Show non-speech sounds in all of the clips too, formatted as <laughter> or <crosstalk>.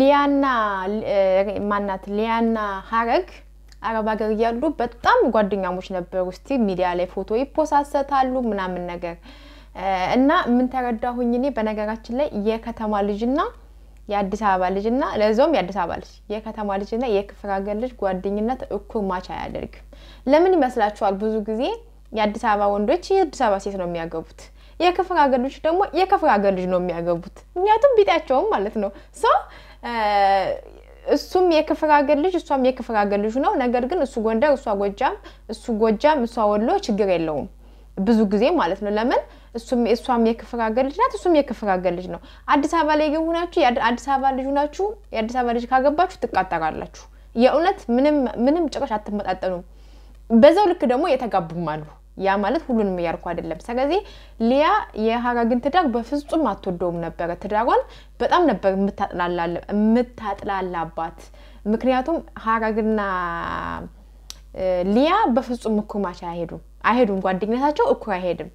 ሊያና ማናት ሊያና ሀረግ አረብ ሀገር እያሉ በጣም ጓደኛሞች ነበሩ። እስቲ ሚዲያ ላይ ፎቶ ይፖሳሰታሉ ምናምን ነገር እና ምን ተረዳሁኝ እኔ በነገራችን ላይ የከተማ ልጅና የአዲስ አበባ ልጅና ለዛውም የአዲስ አበባ ልጅ የከተማ ልጅና የክፍለ ሀገር ልጅ ጓደኝነት እኩል ማች አያደርግም። ለምን ይመስላችኋል? ብዙ ጊዜ የአዲስ አበባ ወንዶች የአዲስ አበባ ሴት ነው የሚያገቡት። የክፍለ ሀገር ልጆች ደግሞ የክፍለ ሀገር ልጅ ነው የሚያገቡት። ምክንያቱም ቢጤያቸውም ማለት ነው ሰው እሱም የክፍለ ሀገር ልጅ እሷም የክፍለ ሀገር ልጅ ነው። ነገር ግን እሱ ጎንደር፣ እሷ ጎጃም፣ እሱ ጎጃም፣ እሷ ወሎ ችግር የለውም ብዙ ጊዜ ማለት ነው። ለምን እሱም እሷም የክፍለ ሀገር ልጅ ናት፣ እሱም የክፍለ ሀገር ልጅ ነው። አዲስ አበባ ላይ ግን ሁናችሁ የአዲስ አበባ ልጅ ሁናችሁ የአዲስ አበባ ልጅ ካገባችሁ ትቃጠራላችሁ። የእውነት ምንም ምንም ጭራሽ አትመጣጠኑም። በዛው ልክ ደግሞ የተጋቡም አሉ። ያ ማለት ሁሉንም እያልኩ አይደለም። ስለዚህ ሊያ የሀጋግን ትዳር በፍጹም አትወደውም ነበረ። ትዳሯን በጣም ነበር የምታጥላላባት። ምክንያቱም ሀረግና ሊያ በፍጹም እኩር ማች አይሄዱም አይሄዱም። ጓደኝነታቸው እኩር አይሄድም።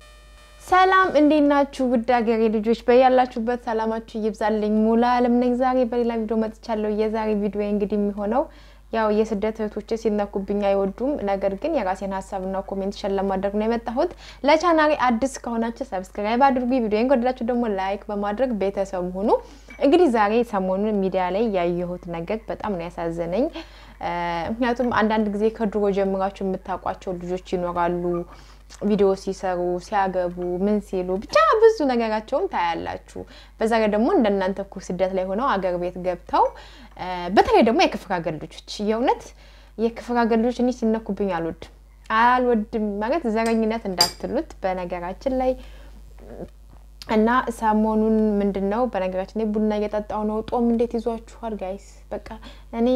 ሰላም እንዴት ናችሁ? ውድ ልጆች በያላችሁበት ሰላማችሁ ይብዛልኝ። ሙሉ አለም ነኝ። ዛሬ በሌላ ቪዲዮ መጥቻለሁ። የዛሬ ቪዲዮ እንግዲህ የሚሆነው ያው የስደት እህቶች ሲነኩብኝ አይወዱም። ነገር ግን የራሴን ሀሳብና ኮሜንት ሸር ለማድረግ ነው የመጣሁት። ለቻናሌ አዲስ ከሆናችሁ ሰብስክራይብ አድርጉ። ቪዲዮን ከወደዳችሁ ደግሞ ላይክ በማድረግ ቤተሰብ ሁኑ። እንግዲህ ዛሬ ሰሞኑን ሚዲያ ላይ ያየሁት ነገር በጣም ነው ያሳዘነኝ። ምክንያቱም አንዳንድ ጊዜ ከድሮ ጀምራችሁ የምታውቋቸው ልጆች ይኖራሉ ቪዲዮ ሲሰሩ ሲያገቡ ምን ሲሉ ብቻ ብዙ ነገራቸውን ታያላችሁ። በዛ ላይ ደግሞ እንደናንተ እኩል ስደት ላይ ሆነው አገር ቤት ገብተው በተለይ ደግሞ የክፍር ሀገር ልጆች የእውነት የክፍር ሀገር ልጆች እኔ ሲነኩብኝ አልወድም አልወድም ማለት ዘረኝነት እንዳትሉት በነገራችን ላይ እና ሰሞኑን ምንድን ነው በነገራችን ላይ ቡና እየጠጣው ነው። ጦም እንዴት ይዟችኋል ጋይስ? በቃ እኔ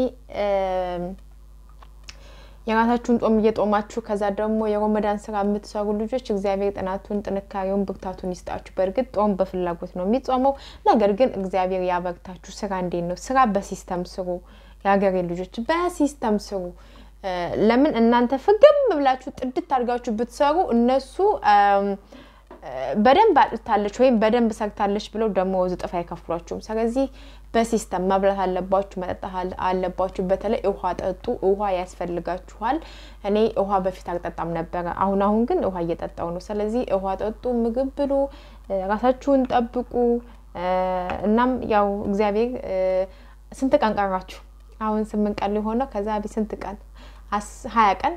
የራሳችሁን ጾም እየጦማችሁ ከዛ ደግሞ የሮመዳን ስራ የምትሰሩ ልጆች እግዚአብሔር ጥናቱን፣ ጥንካሬውን፣ ብርታቱን ይስጣችሁ። በእርግጥ ጾም በፍላጎት ነው የሚጾመው። ነገር ግን እግዚአብሔር ያበርታችሁ። ስራ እንዴት ነው? ስራ በሲስተም ስሩ። የሀገሬ ልጆች በሲስተም ስሩ። ለምን እናንተ ፍግም ብላችሁ ጥድት አድርጋችሁ ብትሰሩ እነሱ በደንብ አጥታለች ወይም በደንብ ሰግታለች ብለው ደግሞ ዝጥፍ አይከፍሏችሁም። ስለዚህ በሲስተም መብላት አለባችሁ፣ መጠጣት አለባችሁ። በተለይ ውሃ ጠጡ፣ ውሃ ያስፈልጋችኋል። እኔ ውሃ በፊት አልጠጣም ነበረ፣ አሁን አሁን ግን ውሃ እየጠጣው ነው። ስለዚህ ውሃ ጠጡ፣ ምግብ ብሉ፣ ራሳችሁን ጠብቁ። እናም ያው እግዚአብሔር ስንት ቀን ቀራችሁ? አሁን ስምንት ቀን ሊሆነው ከዛ ስንት ቀን ሀያ ቀን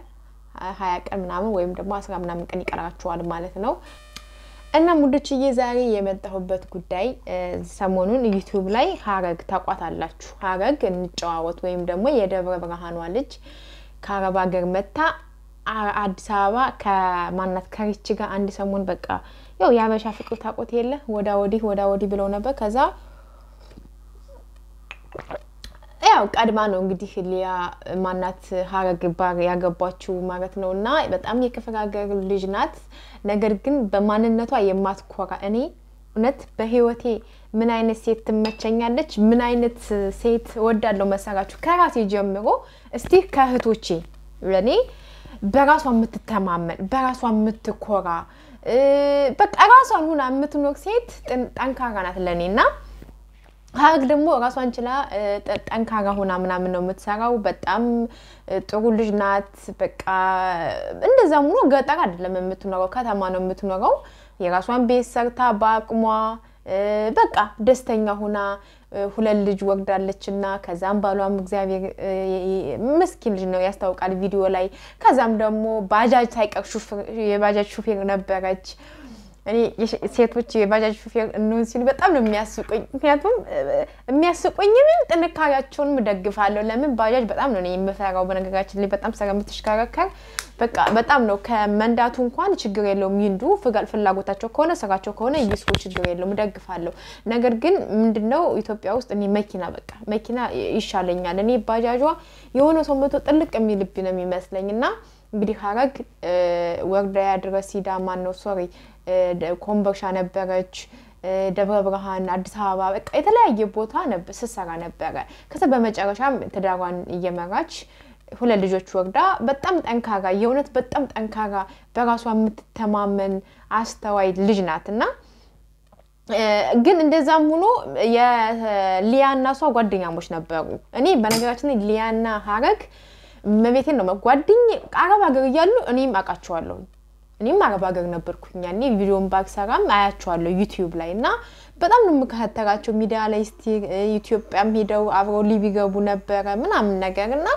ሀያ ቀን ምናምን ወይም ደግሞ አስራ ምናምን ቀን ይቀራችኋል ማለት ነው። እና ሙዶችዬ ዛሬ የመጣሁበት ጉዳይ ሰሞኑን ዩቱብ ላይ ሀረግ ታቋታላችሁ። ሀረግ እንጨዋወት ወይም ደግሞ የደብረ ብርሃኗ ልጅ ከአረብ ሀገር መታ አዲስ አበባ ከማናት ከሪች ጋር አንድ ሰሞን በቃ ያው የአበሻ ፍቅር ታቆት የለ ወዳ ወዲህ ወዳ ወዲህ ብለው ነበር። ከዛ ያው ቀድማ ነው እንግዲህ ሊያ ማናት ሀረግ ባር ያገባችው ማለት ነው። እና በጣም የክፍለ ሀገር ልጅ ናት። ነገር ግን በማንነቷ የማትኮራ እኔ እውነት በህይወቴ ምን አይነት ሴት ትመቸኛለች፣ ምን አይነት ሴት እወዳለሁ መሰራችሁ? ከራሴ ጀምሮ እስቲ ከእህቶቼ ለእኔ በራሷ የምትተማመን በራሷ የምትኮራ በቃ ራሷን ሁና የምትኖር ሴት ጠንካራ ናት ለእኔ እና ሀግ ደግሞ ራሷን ችላ ጠንካራ ሆና ምናምን ነው የምትሰራው። በጣም ጥሩ ልጅ ናት። በቃ እንደዛ ሆኖ ገጠር አይደለም የምትኖረው፣ ከተማ ነው የምትኖረው። የራሷን ቤት ሰርታ በአቅሟ በቃ ደስተኛ ሆና ሁለት ልጅ ወግዳለች እና ከዛም ባሏም እግዚአብሔር ምስኪን ልጅ ነው ያስታውቃል ቪዲዮ ላይ። ከዛም ደግሞ ባጃጅ ሳይቀር የባጃጅ ሹፌር ነበረች። እኔ ሴቶች የባጃጅ ሹፌር እንሆን ሲሉ በጣም ነው የሚያስቁኝ። ምክንያቱም የሚያስቁኝንም ጥንካሬያቸውንም ደግፋለሁ። ለምን ባጃጅ በጣም ነው የምፈራው። በነገራችን ላይ በጣም ስለምትሽከረከር በቃ በጣም ነው ከመንዳቱ እንኳን ችግር የለውም። ይንዱ ፍላጎታቸው ከሆነ ስራቸው ከሆነ ይስሩ፣ ችግር የለውም፣ ደግፋለሁ። ነገር ግን ምንድነው ኢትዮጵያ ውስጥ እኔ መኪና በቃ መኪና ይሻለኛል። እኔ ባጃጇ የሆነ ሰው መቶ ጥልቅ የሚልብ ነው የሚመስለኝ እና እንግዲህ ሀረግ ወርዳ ያድረ ሂዳ ማን ነው ሶሪ ኮምቦልቻ ነበረች፣ ደብረ ብርሃን፣ አዲስ አበባ በቃ የተለያየ ቦታ ስትሰራ ነበረ። ከዚ በመጨረሻም ትዳሯን እየመራች ሁለት ልጆች ወርዳ በጣም ጠንካራ የእውነት በጣም ጠንካራ በራሷ የምትተማመን አስተዋይ ልጅ ናት እና ግን እንደዛም ሆኖ የሊያና እሷ ጓደኛሞች ነበሩ። እኔ በነገራችን ሊያና ሀረግ መቤቴን ነው ጓደኝ አረብ ሀገር እያሉ እኔም አውቃቸዋለሁ። እኔም አረብ ሀገር ነበርኩኝ ያኔ ቪዲዮን ባክሰራም አያቸዋለሁ ዩቲዩብ ላይ እና በጣም ነው የምከታተላቸው። ሚዲያ ላይ ስቲ ኢትዮጵያም ሄደው አብረው ሊብ ገቡ ነበረ ምናምን ነገር እና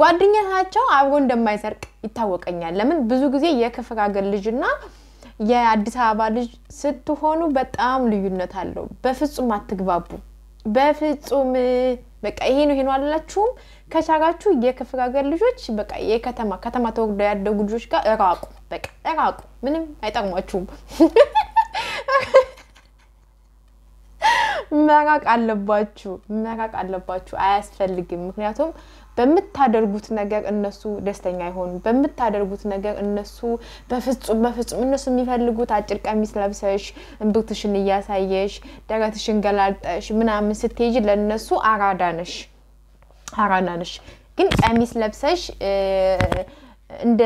ጓደኝነታቸው አብሮ እንደማይሰርቅ ይታወቀኛል። ለምን ብዙ ጊዜ የክፍር ሀገር ልጅና የአዲስ አበባ ልጅ ስትሆኑ በጣም ልዩነት አለው። በፍጹም አትግባቡ። በፍጹም በቃ ይሄ ነው ይሄ ነው አላችሁም። ከቻላችሁ የክፍለ ሀገር ልጆች በቃ የከተማ ከተማ ተወልደው ያደጉ ልጆች ጋር እራቁ፣ በቃ እራቁ። ምንም አይጠቅሟችሁም። <laughs> መራቅ አለባችሁ፣ መራቅ አለባችሁ። አያስፈልግም። ምክንያቱም በምታደርጉት ነገር እነሱ ደስተኛ አይሆኑ። በምታደርጉት ነገር እነሱ በፍጹም በፍጹም እነሱ የሚፈልጉት አጭር ቀሚስ ለብሰሽ እምብርትሽን እያሳየሽ ደረትሽን ገላልጠሽ ምናምን ስትሄጅ ለእነሱ አራዳ ነሽ አራዳ ነሽ። ግን ቀሚስ ለብሰሽ እንደ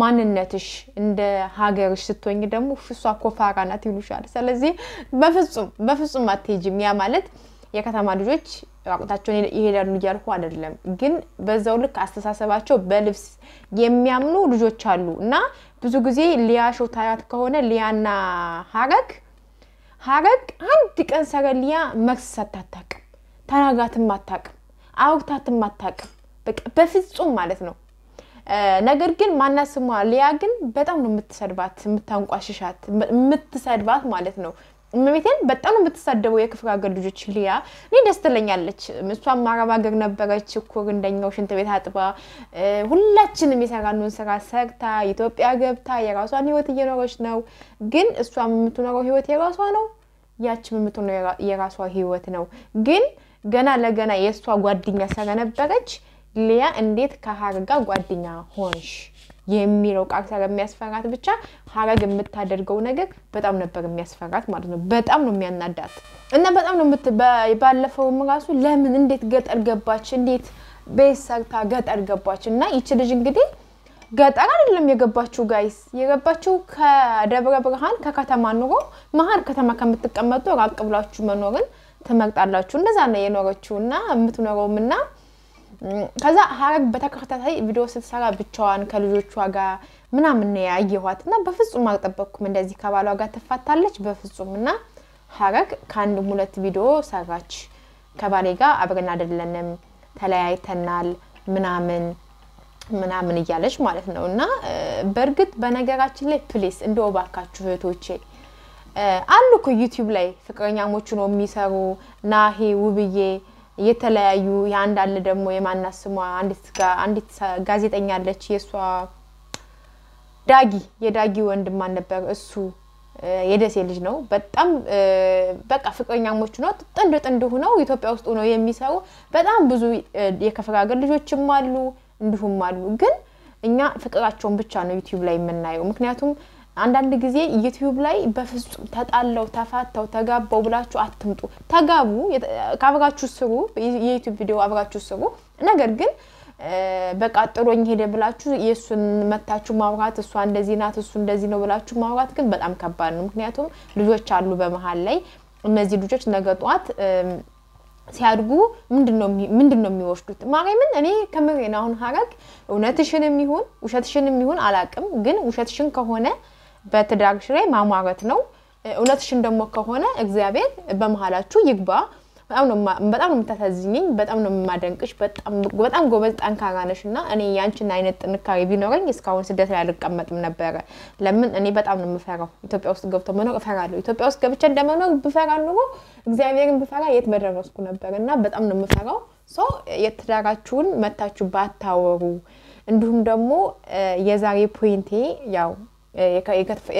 ማንነትሽ እንደ ሀገርሽ ስትወኝ ደግሞ እሷ ኮፋራ ናት ይሉሻል። ስለዚህ በፍጹም በፍጹም አትሄጂም። ያ ማለት የከተማ ልጆች ራቁታቸውን ይሄዳሉ እያልኩ አይደለም፣ ግን በዛው ልክ አስተሳሰባቸው በልብስ የሚያምኑ ልጆች አሉ እና ብዙ ጊዜ ሊያ ሾው ታያት ከሆነ ሊያና ሀረግ ሀረግ አንድ ቀን ሰረ ሊያ መክሰስ አታታቅም፣ ተናግራትም አታቅም፣ አውርታትም አታቅም፣ በቃ በፍጹም ማለት ነው። ነገር ግን ማናት ስሟ ሊያ ግን በጣም ነው የምትሰድባት፣ የምታንቋሽሻት፣ የምትሰድባት ማለት ነው። እመቤቴን በጣም ነው የምትሳደበው የክፍለ ሀገር ልጆች። ሊያ እኔ ደስ ትለኛለች። እሷም አረብ ሀገር ነበረች እኮ እንደኛው ሽንት ቤት አጥባ ሁላችንም የሰራነውን ስራ ሰርታ ኢትዮጵያ ገብታ የራሷን ህይወት እየኖረች ነው። ግን እሷም የምትኖረው ህይወት የራሷ ነው፣ ያችም የምትኖረው የራሷ ህይወት ነው። ግን ገና ለገና የእሷ ጓደኛ ስለነበረች ሊያ እንዴት ከሀረግ ጋር ጓደኛ ሆንሽ የሚለው ቃል ስለሚያስፈራት ብቻ ሀረግ የምታደርገው ነገር በጣም ነበር የሚያስፈራት ማለት ነው። በጣም ነው የሚያናዳት እና በጣም ነው ባለፈውም ራሱ ለምን እንዴት ገጠር ገባች፣ እንዴት ቤት ሰርታ ገጠር ገባች እና ይች ልጅ እንግዲህ ገጠር አይደለም የገባችው ጋይስ፣ የገባችው ከደብረ ብርሃን ከከተማ ኑሮ መሀል ከተማ ከምትቀመጡ ራቅ ብላችሁ መኖርን ትመርጣላችሁ። እንደዛ ነው የኖረችው እና የምትኖረውም እና ከዛ ሀረግ በተከታታይ ቪዲዮ ስትሰራ ብቻዋን ከልጆቿ ጋር ምናምን ያየኋት እና በፍጹም አልጠበቅኩም። እንደዚህ ከባሏ ጋር ትፋታለች በፍጹም እና ሀረግ ከአንድ ሁለት ቪዲዮ ሰራች። ከባሌ ጋር አብረን አይደለንም ተለያይተናል ምናምን ምናምን እያለች ማለት ነው። እና በእርግጥ በነገራችን ላይ ፕሊስ እንደው ባካችሁ እህቶቼ አሉ እኮ ዩቲዩብ ላይ ፍቅረኛሞች ነው የሚሰሩ ናሄ ውብዬ የተለያዩ የአንድ አለ ደግሞ የማና ስሟ አንዲት ጋዜጠኛ አለች፣ የእሷ ዳጊ የዳጊ ወንድማን ነበር እሱ የደሴ ልጅ ነው። በጣም በቃ ፍቅረኛሞች ነው ጥንድ ጥንድ ሁነው ኢትዮጵያ ውስጥ ሆነው የሚሰሩ በጣም ብዙ የከፍር ሀገር ልጆችም አሉ እንዲሁም አሉ። ግን እኛ ፍቅራቸውን ብቻ ነው ዩቲዩብ ላይ የምናየው ምክንያቱም አንዳንድ ጊዜ ዩቲዩብ ላይ በፍጹም ተጣለው፣ ተፋተው፣ ተጋባው ብላችሁ አትምጡ። ተጋቡ፣ ከአብራችሁ ስሩ፣ የዩቲዩብ ቪዲዮ አብራችሁ ስሩ። ነገር ግን በቃ ጥሎኝ ሄደ ብላችሁ የእሱን መታችሁ ማውራት እሷ እንደዚህ ናት እሱ እንደዚህ ነው ብላችሁ ማውራት ግን በጣም ከባድ ነው። ምክንያቱም ልጆች አሉ በመሀል ላይ እነዚህ ልጆች ነገ ጠዋት ሲያድጉ ምንድን ነው የሚወስዱት? ማርያምን እኔ ከምሬን አሁን ሀረግ እውነትሽንም ይሁን ውሸትሽንም ይሁን አላቅም፣ ግን ውሸትሽን ከሆነ በትዳርሽ ላይ ማሟረት ነው። እውነትሽን ደግሞ ከሆነ እግዚአብሔር በመሀላችሁ ይግባ። በጣም ነው የምታሳዝኝኝ፣ በጣም ነው የማደንቅሽ። በጣም ጎበዝ ጠንካራ ነሽ እና እኔ ያንቺን አይነት ጥንካሬ ቢኖረኝ እስካሁን ስደት ላይ አልቀመጥም ነበረ። ለምን እኔ በጣም ነው የምፈራው። ኢትዮጵያ ውስጥ ገብቶ መኖር እፈራለሁ። ኢትዮጵያ ውስጥ ገብቼ እንደመኖር ብፈራ ኑሮ እግዚአብሔርን ብፈራ የት በደረስኩ ነበር እና በጣም ነው የምፈራው። ሰው የትዳራችሁን መታችሁ ባታወሩ። እንዲሁም ደግሞ የዛሬ ፖይንቴ ያው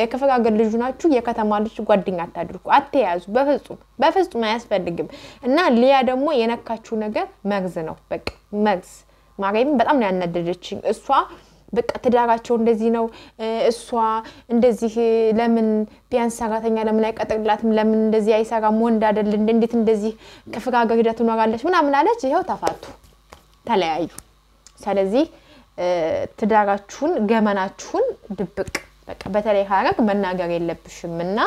የከፈጋገር ልጁ ናችሁ የከተማ ልጅ ጓደኛ አታድርጉ፣ አትያዙ። በፍጹም በፍጹም አያስፈልግም። እና ሊያ ደግሞ የነካችው ነገር መግዝ ነው። በቃ መግዝ ማርያም በጣም ነው ያናደደችኝ። እሷ በቃ ትዳራቸው እንደዚህ ነው። እሷ እንደዚህ ለምን ቢያንስ ሰራተኛ ለምን አይቀጥርላትም? ለምን እንደዚህ አይሰራም? ወንድ አይደል? እንዴት እንደዚህ ከፍጋገር ሂዳ ትኖራለች? ምናምን አለች። ይኸው ተፋቱ፣ ተለያዩ። ስለዚህ ትዳራችሁን ገመናችሁን ድብቅ በቃ በተለይ ሀረግ መናገር የለብሽም እና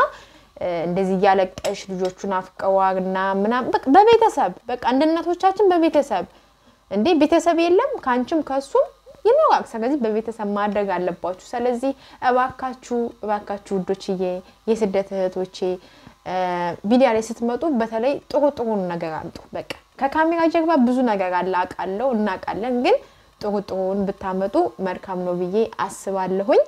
እንደዚህ እያለቀሽ ልጆቹን አፍቀዋና ምናምን በቤተሰብ በቃ እንደ እናቶቻችን በቤተሰብ እንዴ ቤተሰብ የለም ከአንቺም ከሱም ይኖራል። ስለዚህ በቤተሰብ ማድረግ አለባችሁ። ስለዚህ እባካችሁ እባካችሁ ውዶችዬ የስደት እህቶቼ ሚዲያ ላይ ስትመጡ በተለይ ጥሩ ጥሩ ነገር አምጡ። በቃ ከካሜራ ጀርባ ብዙ ነገር አለ አውቃለሁ፣ እናውቃለን። ግን ጥሩ ጥሩን ብታመጡ መልካም ነው ብዬ አስባለሁኝ።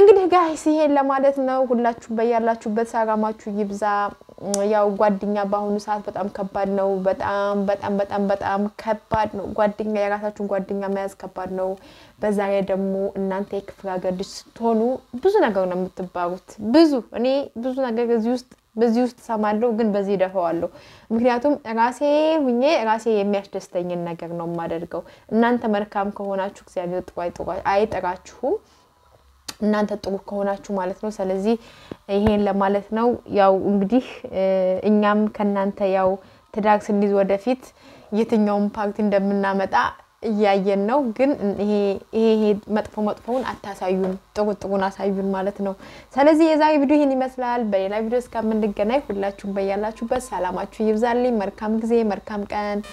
እንግዲህ ጋይስ ይሄን ለማለት ነው። ሁላችሁ በያላችሁበት ሰላማችሁ ይብዛ። ያው ጓደኛ በአሁኑ ሰዓት በጣም ከባድ ነው። በጣም በጣም በጣም በጣም ከባድ ነው። ጓደኛ የራሳችሁን ጓደኛ መያዝ ከባድ ነው። በዛ ላይ ደግሞ እናንተ የክፍለ ሀገር ልጅ ስትሆኑ ብዙ ነገር ነው የምትባሩት። ብዙ እኔ ብዙ ነገር እዚህ ውስጥ በዚህ ውስጥ ሰማለሁ፣ ግን በዚህ ደፈዋለሁ። ምክንያቱም ራሴ ሁኜ ራሴ የሚያስደስተኝን ነገር ነው የማደርገው። እናንተ መልካም ከሆናችሁ እግዚአብሔር ጥሩ አይጥራችሁም። እናንተ ጥሩ ከሆናችሁ ማለት ነው። ስለዚህ ይሄን ለማለት ነው። ያው እንግዲህ እኛም ከእናንተ ያው ትዳር ስንይዝ ወደፊት የትኛውን ፓርቲ እንደምናመጣ እያየን ነው። ግን ይሄ መጥፎ መጥፎውን አታሳዩን፣ ጥሩ ጥሩን አሳዩን ማለት ነው። ስለዚህ የዛሬ ቪዲዮ ይህን ይመስላል። በሌላ ቪዲዮ እስከምንገናኝ ሁላችሁም በያላችሁበት ሰላማችሁ ይብዛልኝ። መልካም ጊዜ፣ መልካም ቀን